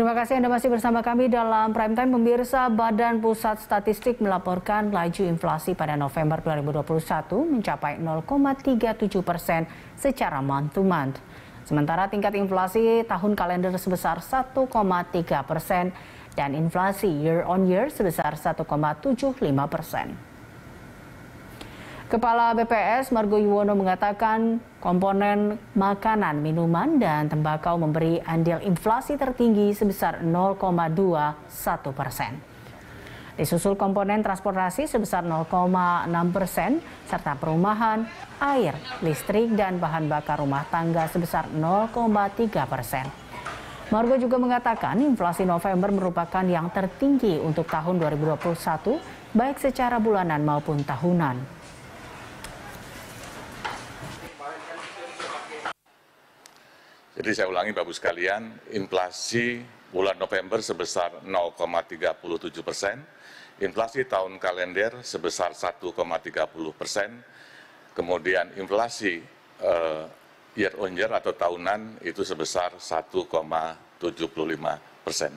Terima kasih Anda masih bersama kami dalam Prime Time Pemirsa Badan Pusat Statistik melaporkan laju inflasi pada November 2021 mencapai 0,37 persen secara month to month. Sementara tingkat inflasi tahun kalender sebesar 1,3 persen dan inflasi year on year sebesar 1,75 persen. Kepala BPS Margo Yuwono mengatakan komponen makanan, minuman, dan tembakau memberi andil inflasi tertinggi sebesar 0,21 persen. Disusul komponen transportasi sebesar 0,6 persen, serta perumahan, air, listrik, dan bahan bakar rumah tangga sebesar 0,3 persen. Margo juga mengatakan inflasi November merupakan yang tertinggi untuk tahun 2021, baik secara bulanan maupun tahunan. Jadi saya ulangi Bapak sekalian, inflasi bulan November sebesar 0,37 persen, inflasi tahun kalender sebesar 1,30 persen, kemudian inflasi eh, year on year atau tahunan itu sebesar 1,75 persen.